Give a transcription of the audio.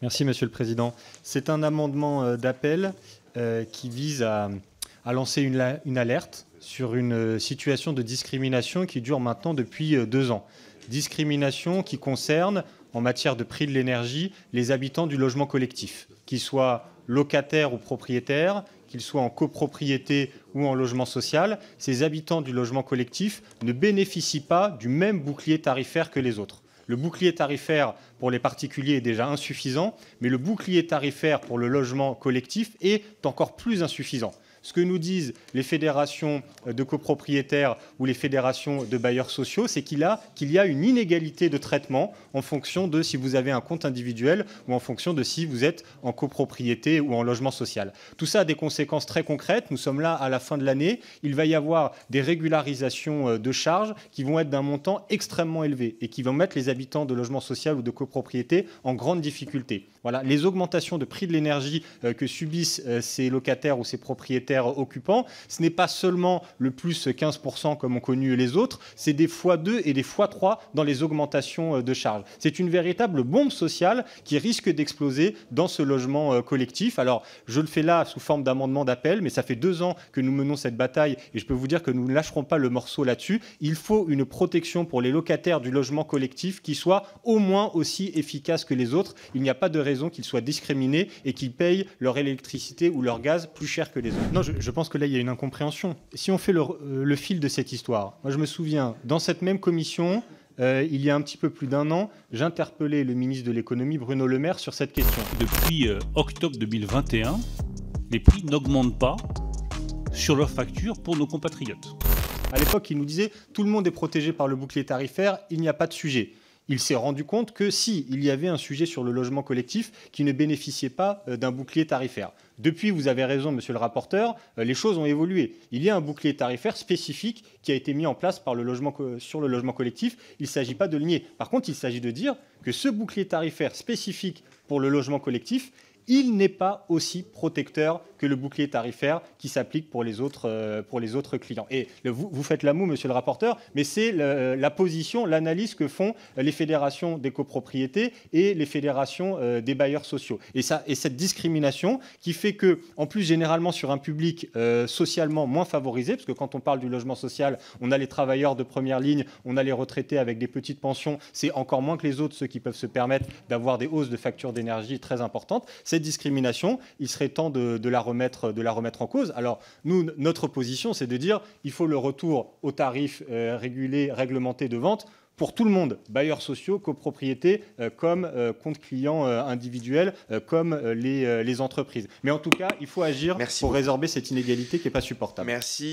Merci, Monsieur le Président. C'est un amendement euh, d'appel euh, qui vise à, lancer une, alerte sur une euh, situation de discrimination qui dure maintenant depuis deux ans. Discrimination qui concerne, en matière de prix de l'énergie, les habitants du logement collectif, qu'ils soient locataires ou propriétaires, qu'ils soient en copropriété ou en logement social, ces habitants du logement collectif ne bénéficient pas du même bouclier tarifaire que les autres. Le bouclier tarifaire pour les particuliers est déjà insuffisant, mais le bouclier tarifaire pour le logement collectif est encore plus insuffisant. Ce que nous disent les fédérations euh, de copropriétaires ou les fédérations de bailleurs sociaux, c'est qu'il y a une inégalité de traitement en fonction de si vous avez un compte individuel ou en fonction de si vous êtes en copropriété ou en logement social. Tout ça a des conséquences très concrètes. Nous sommes là à la fin de l'année. Il va y avoir des régularisations euh, de charges qui vont être d'un montant extrêmement élevé et qui vont mettre les habitants de logement social ou de copropriété en grande difficulté. Voilà, les augmentations de prix de l'énergie euh, que subissent ces locataires ou ces propriétaires occupants. Ce n'est pas seulement le plus 15% comme ont connu les autres, c'est des fois 2 et des fois 3 dans les augmentations euh, de charges. C'est une véritable bombe sociale qui risque d'exploser dans ce logement euh, collectif. Alors, je le fais là sous forme d'amendement d'appel, mais ça fait deux ans que nous menons cette bataille et je peux vous dire que nous ne lâcherons pas le morceau là-dessus. Il faut une protection pour les locataires du logement collectif qui soit au moins aussi efficace que les autres. Il n'y a pas de raison qu'ils soient discriminés et qu'ils payent leur électricité ou leur gaz plus cher que les autres je, pense que là, il y a une incompréhension. Si on fait le, euh, fil de cette histoire, moi je me souviens, dans cette même commission, euh, il y a un petit peu plus d'un an, j'interpellais le ministre de l'économie, Bruno Le Maire, sur cette question. Depuis euh, octobre 2021, les prix n'augmentent pas sur leurs factures pour nos compatriotes. À l'époque, il nous disait tout le monde est protégé par le bouclier tarifaire, il n'y a pas de sujet il s'est rendu compte que si il y avait un sujet sur le logement collectif qui ne bénéficiait pas euh, d'un bouclier tarifaire. Depuis, vous avez raison, monsieur le rapporteur, euh, les choses ont évolué. Il y a un bouclier tarifaire spécifique qui a été mis en place le logement, sur le logement collectif. Il ne s'agit pas de le nier. Par contre, il s'agit de dire que ce bouclier tarifaire spécifique pour le logement collectif, il n'est pas aussi protecteur que le bouclier tarifaire qui s'applique pour, les autres, euh, pour les autres clients. Et vous, faites la moue, monsieur le rapporteur, mais c'est euh, la position, l'analyse que font euh, les fédérations des copropriétés et les fédérations des bailleurs sociaux. Et, ça, et cette discrimination qui fait que, en plus, généralement sur un public socialement moins favorisé, parce que quand on parle du logement social, on a les travailleurs de première ligne, on a les retraités avec des petites pensions, c'est encore moins que les autres, ceux qui peuvent se permettre d'avoir des hausses de factures d'énergie très importantes. c'est discrimination, il serait temps de, la, remettre, de la remettre en cause. Alors, nous, notre position, c'est de dire il faut le retour aux tarifs euh, régulés, réglementés de vente pour tout le monde, bailleurs sociaux, copropriétés, euh, comme euh, compte client clients individuels, comme les, entreprises. Mais en tout cas, il faut agir pour résorber cette inégalité qui n'est pas supportable. Merci.